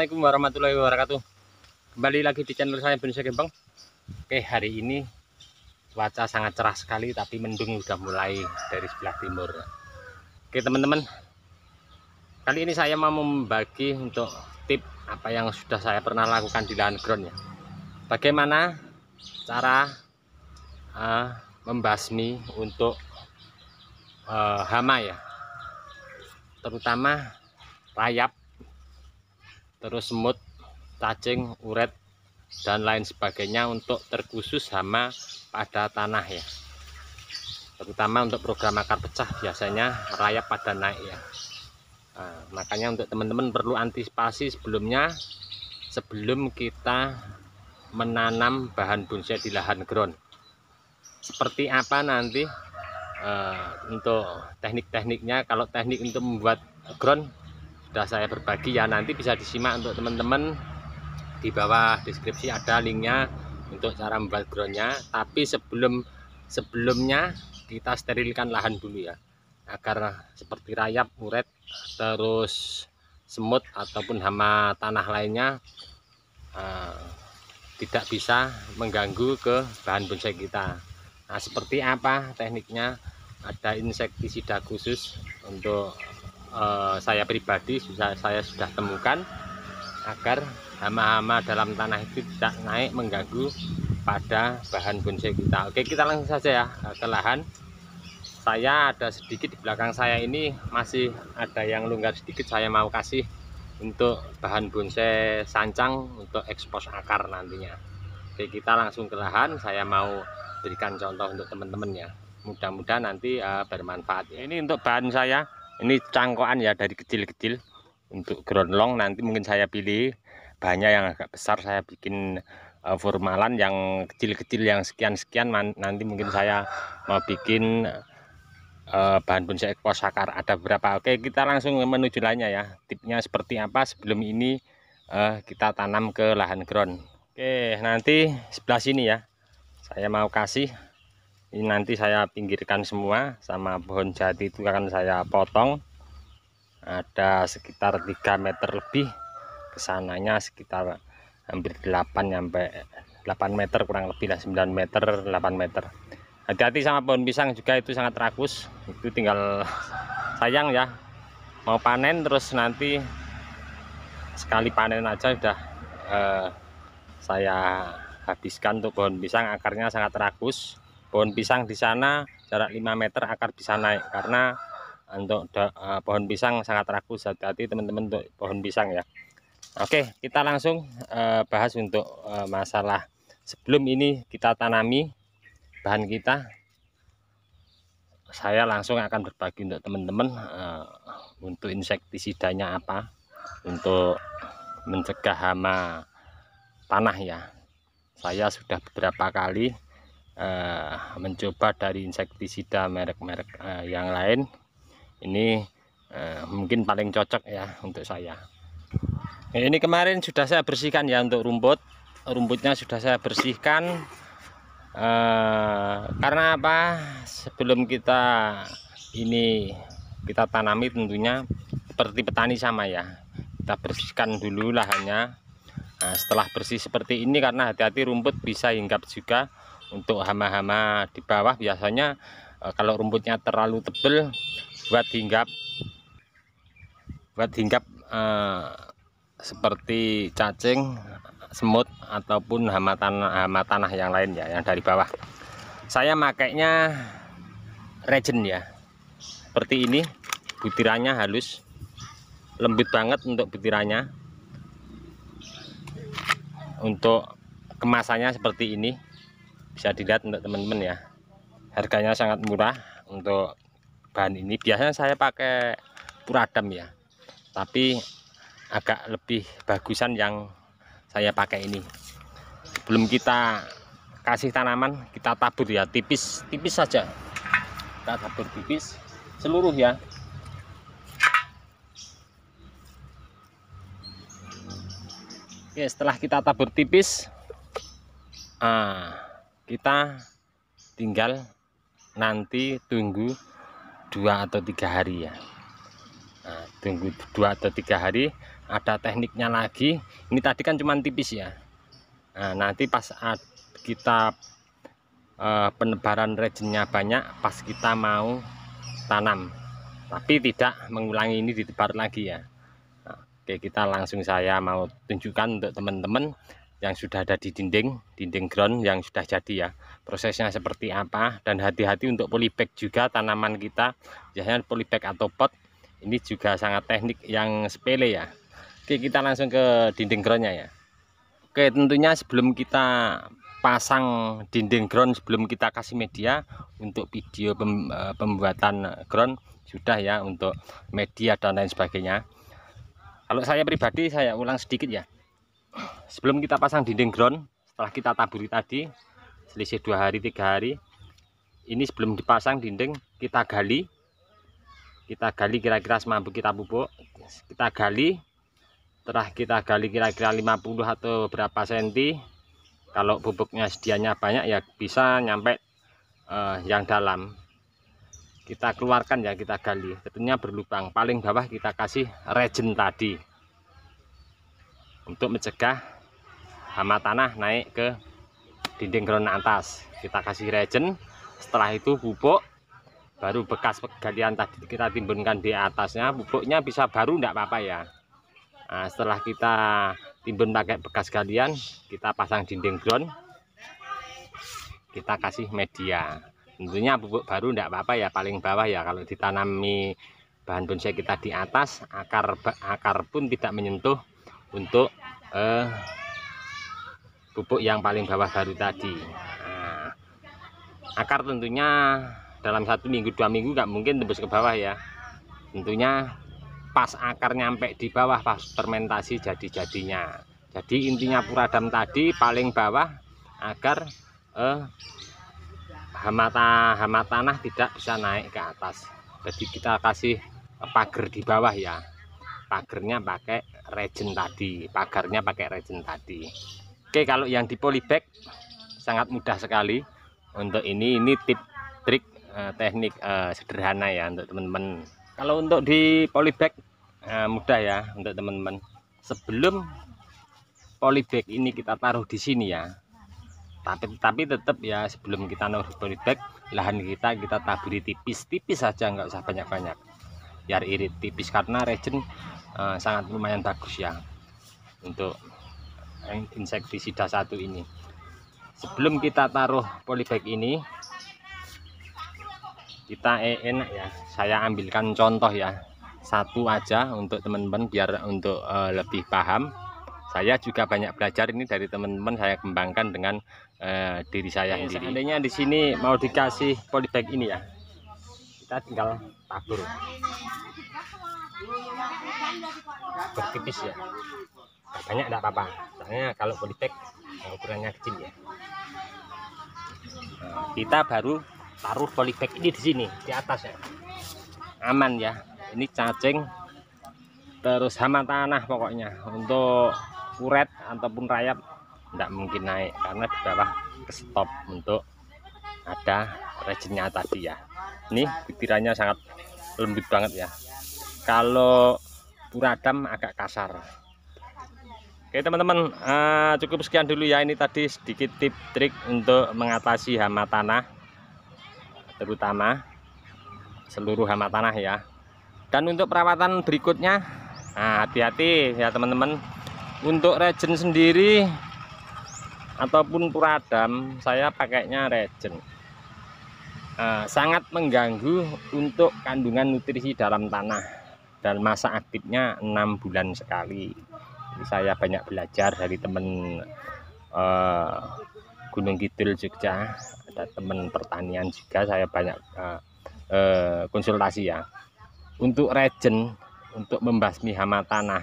Assalamualaikum warahmatullahi wabarakatuh Kembali lagi di channel saya Indonesia Gembang Oke hari ini Cuaca sangat cerah sekali Tapi mendung sudah mulai dari sebelah timur Oke teman-teman Kali ini saya mau membagi Untuk tip apa yang sudah saya pernah lakukan Di lahan ground ya Bagaimana cara uh, Membasmi untuk uh, Hama ya Terutama Rayap terus semut, cacing, uret, dan lain sebagainya untuk terkhusus hama pada tanah ya terutama untuk program akar pecah biasanya rayap pada naik ya nah, makanya untuk teman-teman perlu antisipasi sebelumnya sebelum kita menanam bahan bonsai di lahan ground seperti apa nanti uh, untuk teknik-tekniknya kalau teknik untuk membuat ground sudah saya berbagi ya nanti bisa disimak untuk teman-teman di bawah deskripsi ada linknya untuk cara membuat groundnya tapi sebelum sebelumnya kita sterilkan lahan dulu ya agar seperti rayap uret terus semut ataupun hama tanah lainnya uh, tidak bisa mengganggu ke bahan bonsai kita nah seperti apa tekniknya ada insektisida khusus untuk Eh, saya pribadi sudah saya sudah temukan agar hama-hama dalam tanah itu tidak naik mengganggu pada bahan bonsai kita oke kita langsung saja ya eh, ke lahan saya ada sedikit di belakang saya ini masih ada yang longgar sedikit saya mau kasih untuk bahan bonsai sancang untuk ekspos akar nantinya oke kita langsung ke lahan saya mau berikan contoh untuk teman-teman ya mudah-mudahan nanti uh, bermanfaat ya. ini untuk bahan saya ini cangkokan ya dari kecil-kecil untuk ground long nanti mungkin saya pilih banyak yang agak besar saya bikin eh, formalan yang kecil-kecil yang sekian-sekian nanti mungkin saya mau bikin eh, bahan bonsai ekos akar ada berapa Oke kita langsung menuju lainnya ya tipnya seperti apa sebelum ini eh, kita tanam ke lahan ground Oke nanti sebelah sini ya saya mau kasih ini nanti saya pinggirkan semua sama pohon jati itu akan saya potong ada sekitar 3 meter lebih kesananya sekitar hampir 8 sampai 8 meter kurang lebih lah 9 meter 8 meter hati-hati sama pohon pisang juga itu sangat rakus itu tinggal sayang ya mau panen terus nanti sekali panen aja sudah eh, saya habiskan untuk pohon pisang akarnya sangat rakus pohon pisang di sana jarak 5 meter akar bisa naik karena untuk da, uh, pohon pisang sangat rakus hati-hati teman-teman untuk pohon pisang ya Oke kita langsung uh, bahas untuk uh, masalah sebelum ini kita tanami bahan kita saya langsung akan berbagi untuk teman-teman uh, untuk insektisidanya apa untuk mencegah hama tanah ya saya sudah beberapa kali uh, mencoba dari insektisida merek-merek uh, yang lain ini uh, mungkin paling cocok ya untuk saya nah, ini kemarin sudah saya bersihkan ya untuk rumput rumputnya sudah saya bersihkan uh, karena apa sebelum kita ini kita tanami tentunya seperti petani sama ya kita bersihkan dulu lahannya nah, setelah bersih seperti ini karena hati-hati rumput bisa hinggap juga untuk hama-hama di bawah biasanya eh, kalau rumputnya terlalu tebal buat hinggap buat hinggap eh, seperti cacing semut ataupun hama tanah hama tanah yang lain ya yang dari bawah saya makainya regen ya seperti ini butirannya halus lembut banget untuk butirannya untuk kemasannya seperti ini bisa dilihat untuk teman-teman ya harganya sangat murah untuk bahan ini biasanya saya pakai puradam ya tapi agak lebih bagusan yang saya pakai ini sebelum kita kasih tanaman kita tabur ya tipis tipis saja kita tabur tipis seluruh ya Oke setelah kita tabur tipis ah kita tinggal nanti tunggu dua atau tiga hari ya nah, tunggu dua atau tiga hari ada tekniknya lagi ini tadi kan cuma tipis ya nah, nanti pas kita eh, penebaran rejennya banyak pas kita mau tanam tapi tidak mengulangi ini ditebar lagi ya nah, oke kita langsung saya mau tunjukkan untuk teman-teman yang sudah ada di dinding, dinding ground yang sudah jadi ya. Prosesnya seperti apa dan hati-hati untuk polybag juga tanaman kita. Biasanya polybag atau pot ini juga sangat teknik yang sepele ya. Oke, kita langsung ke dinding groundnya ya. Oke, tentunya sebelum kita pasang dinding ground sebelum kita kasih media untuk video e, pembuatan ground sudah ya untuk media dan lain sebagainya. Kalau saya pribadi saya ulang sedikit ya sebelum kita pasang dinding ground setelah kita taburi tadi selisih dua hari tiga hari ini sebelum dipasang dinding kita gali kita gali kira-kira semampu kita pupuk kita gali setelah kita gali kira-kira 50 atau berapa senti kalau pupuknya sedianya banyak ya bisa nyampe eh, yang dalam kita keluarkan ya kita gali tentunya berlubang paling bawah kita kasih regen tadi untuk mencegah hama tanah naik ke dinding ground atas kita kasih regen. setelah itu pupuk baru bekas galian tadi kita timbunkan di atasnya pupuknya bisa baru enggak apa-apa ya nah, setelah kita timbun pakai bekas galian kita pasang dinding ground kita kasih media tentunya pupuk baru enggak apa-apa ya paling bawah ya kalau ditanami bahan bonsai kita di atas akar akar pun tidak menyentuh untuk eh, pupuk yang paling bawah baru tadi nah, akar tentunya dalam satu minggu dua minggu nggak mungkin tembus ke bawah ya tentunya pas akar nyampe di bawah pas fermentasi jadi-jadinya jadi intinya puradam tadi paling bawah agar eh, hama, ta hama tanah tidak bisa naik ke atas jadi kita kasih pagar di bawah ya pagernya pakai regen tadi pagarnya pakai regen tadi Oke kalau yang di polybag sangat mudah sekali untuk ini ini tip trik eh, teknik eh, sederhana ya untuk teman-teman kalau untuk di polybag eh, mudah ya untuk teman-teman sebelum polybag ini kita taruh di sini ya tapi tapi tetap ya sebelum kita naruh polybag lahan kita kita taburi tipis-tipis saja nggak usah banyak-banyak biar irit tipis karena regen uh, sangat lumayan bagus ya untuk insektisida satu ini sebelum kita taruh polybag ini kita eh, enak ya saya ambilkan contoh ya satu aja untuk teman-teman biar untuk uh, lebih paham saya juga banyak belajar ini dari teman-teman saya kembangkan dengan uh, diri saya iya, sendiri seandainya di sini mau dikasih polybag ini ya kita tinggal tabur tipis ya banyak tidak apa-apa soalnya kalau polybag eh, ukurannya kecil ya nah, kita baru taruh polybag ini di sini di atas ya aman ya ini cacing terus hama tanah pokoknya untuk kuret ataupun rayap tidak mungkin naik karena di bawah ke stop untuk ada resinnya tadi ya ini butirannya sangat lembut banget ya kalau puradam agak kasar oke teman-teman uh, cukup sekian dulu ya ini tadi sedikit tip trik untuk mengatasi hama tanah terutama seluruh hama tanah ya dan untuk perawatan berikutnya hati nah, hati-hati ya teman-teman untuk regen sendiri ataupun puradam saya pakainya regen Eh, sangat mengganggu untuk kandungan nutrisi dalam tanah dan masa aktifnya enam bulan sekali Jadi saya banyak belajar dari teman uh, eh, Gunung Kidul Jogja ada teman pertanian juga saya banyak uh, konsultasi ya untuk regen untuk membasmi hama tanah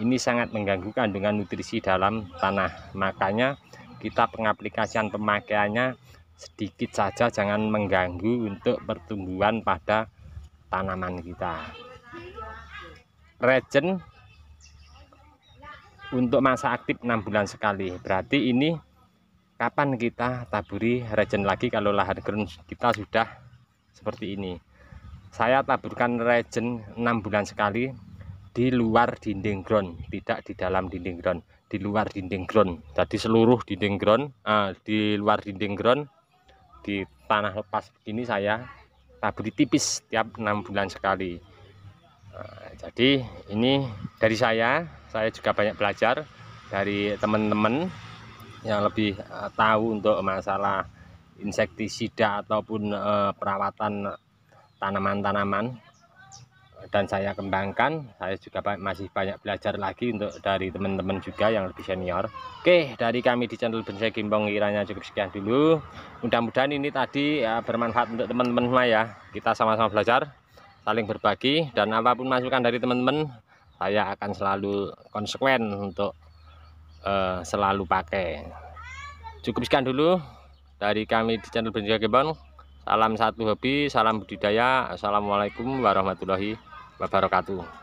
ini sangat mengganggu kandungan nutrisi dalam tanah makanya kita pengaplikasian pemakaiannya sedikit saja jangan mengganggu untuk pertumbuhan pada tanaman kita regen untuk masa aktif 6 bulan sekali berarti ini kapan kita taburi regen lagi kalau lahan ground kita sudah seperti ini saya taburkan regen 6 bulan sekali di luar dinding ground tidak di dalam dinding ground di luar dinding ground jadi seluruh dinding ground uh, di luar dinding ground di tanah lepas begini saya taburi tipis tiap enam bulan sekali nah, jadi ini dari saya saya juga banyak belajar dari teman-teman yang lebih eh, tahu untuk masalah insektisida ataupun eh, perawatan tanaman-tanaman dan saya kembangkan saya juga masih banyak belajar lagi untuk dari teman-teman juga yang lebih senior oke dari kami di channel Bonsai Gimbong kiranya cukup sekian dulu mudah-mudahan ini tadi ya, bermanfaat untuk teman-teman semua ya kita sama-sama belajar saling berbagi dan apapun masukan dari teman-teman saya akan selalu konsekuen untuk uh, selalu pakai cukup sekian dulu dari kami di channel Bonsai Gimbong Salam satu hobi, salam budidaya. Assalamualaikum warahmatullahi wabarakatuh wabarakatuh